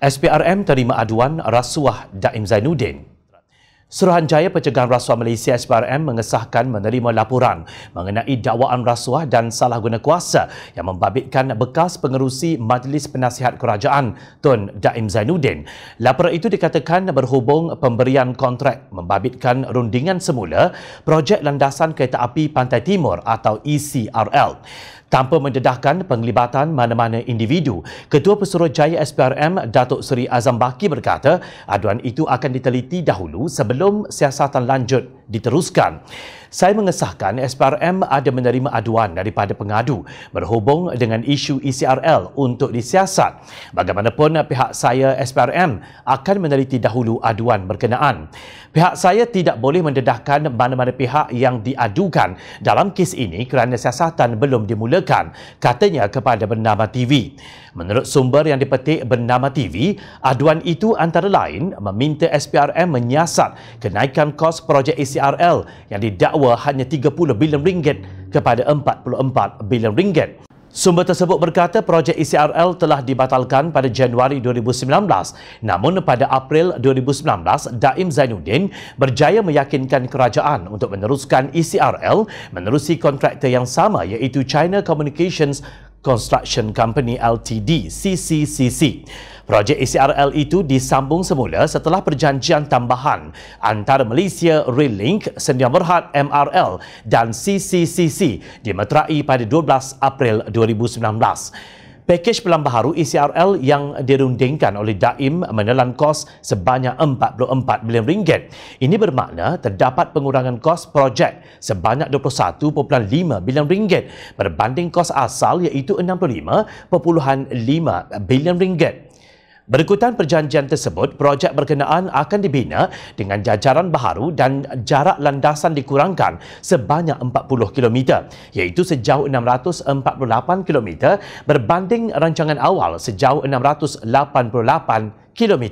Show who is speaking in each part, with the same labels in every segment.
Speaker 1: SPRM terima aduan rasuah Daim Zainuddin Suruhanjaya Pencegahan Rasuah Malaysia SPRM mengesahkan menerima laporan mengenai dakwaan rasuah dan salah guna kuasa yang membabitkan bekas pengerusi Majlis Penasihat Kerajaan Tun Daim Zainuddin. Laporan itu dikatakan berhubung pemberian kontrak membabitkan rundingan semula projek landasan kereta api Pantai Timur atau ECRL. Tanpa mendedahkan penglibatan mana-mana individu, Ketua Pesuruhjaya SPRM Datuk Seri Azam Baki berkata aduan itu akan diteliti dahulu sebelum sebelum siasatan lanjut diteruskan. Saya mengesahkan SPRM ada menerima aduan daripada pengadu berhubung dengan isu ECRL untuk disiasat. Bagaimanapun pihak saya SPRM akan meneliti dahulu aduan berkenaan. Pihak saya tidak boleh mendedahkan mana-mana pihak yang diadukan dalam kes ini kerana siasatan belum dimulakan, katanya kepada Bernama TV. Menurut sumber yang dipetik Bernama TV, aduan itu antara lain meminta SPRM menyiasat kenaikan kos projek ACRL yang didakwa hanya 30 bilion ringgit kepada 44 bilion ringgit. Sumber tersebut berkata projek ICRL telah dibatalkan pada Januari 2019 namun pada April 2019 Daim Zainuddin berjaya meyakinkan kerajaan untuk meneruskan ICRL menerusi kontraktor yang sama iaitu China Communications Construction Company LTD CCCC. Projek ACRL itu disambung semula setelah perjanjian tambahan antara Malaysia Rail Link, Sendia Berhad MRL dan CCCC dimeterai pada 12 April 2019. Pakej pelan baharu ECRL yang dirundingkan oleh Daim menelan kos sebanyak 44 bilion ringgit. Ini bermakna terdapat pengurangan kos projek sebanyak 21.5 bilion ringgit berbanding kos asal iaitu 65.5 bilion ringgit. Berikutan perjanjian tersebut, projek berkenaan akan dibina dengan jajaran baharu dan jarak landasan dikurangkan sebanyak 40 km iaitu sejauh 648 km berbanding rancangan awal sejauh 688 km.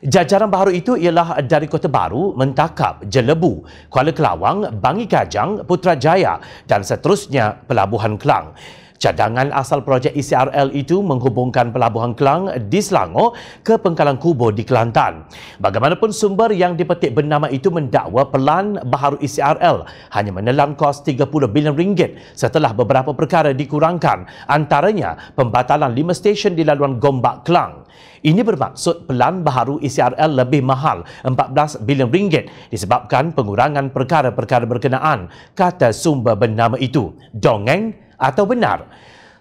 Speaker 1: Jajaran baru itu ialah dari Kota Baru, Mentakap, Jelebu, Kuala Kelawang, Bangi Kajang, Putrajaya dan seterusnya Pelabuhan Kelang. Cadangan asal projek ICRL e itu menghubungkan pelabuhan Kelang di Selangor ke Pengkalan Kubur di Kelantan. Bagaimanapun sumber yang dipetik bernama itu mendakwa pelan baharu ICRL e hanya menelan kos 30 bilion ringgit setelah beberapa perkara dikurangkan antaranya pembatalan lima stesen di laluan Gombak Kelang. Ini bermaksud pelan baharu ICRL e lebih mahal 14 bilion ringgit disebabkan pengurangan perkara-perkara berkenaan kata sumber bernama itu. Dongeng atau benar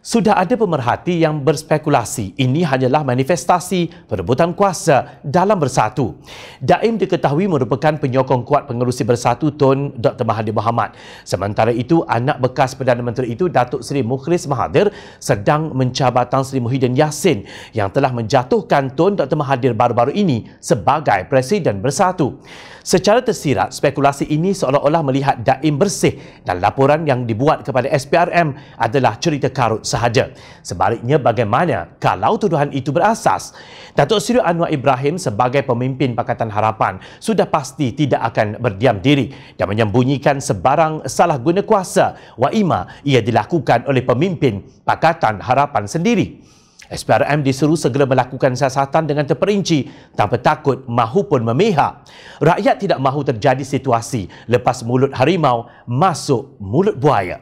Speaker 1: sudah ada pemerhati yang berspekulasi ini hanyalah manifestasi perebutan kuasa dalam bersatu. Daim diketahui merupakan penyokong kuat pengerusi bersatu Tun Dr. Mahathir Mohamad. Sementara itu, anak bekas Perdana Menteri itu Datuk Seri Mukhlis Mahathir sedang mencabar Tan Sri Muhyiddin Yassin yang telah menjatuhkan Tun Dr. Mahathir baru-baru ini sebagai Presiden Bersatu. Secara tersirat, spekulasi ini seolah-olah melihat Daim bersih dan laporan yang dibuat kepada SPRM adalah cerita karut sahaja. Sebaliknya bagaimana kalau tuduhan itu berasas? Datuk Seri Anwar Ibrahim sebagai pemimpin Pakatan Harapan sudah pasti tidak akan berdiam diri dan menyembunyikan sebarang salah guna kuasa Wa waima ia dilakukan oleh pemimpin Pakatan Harapan sendiri. SPRM disuruh segera melakukan siasatan dengan terperinci tanpa takut mahupun memihak. Rakyat tidak mahu terjadi situasi lepas mulut harimau masuk mulut buaya.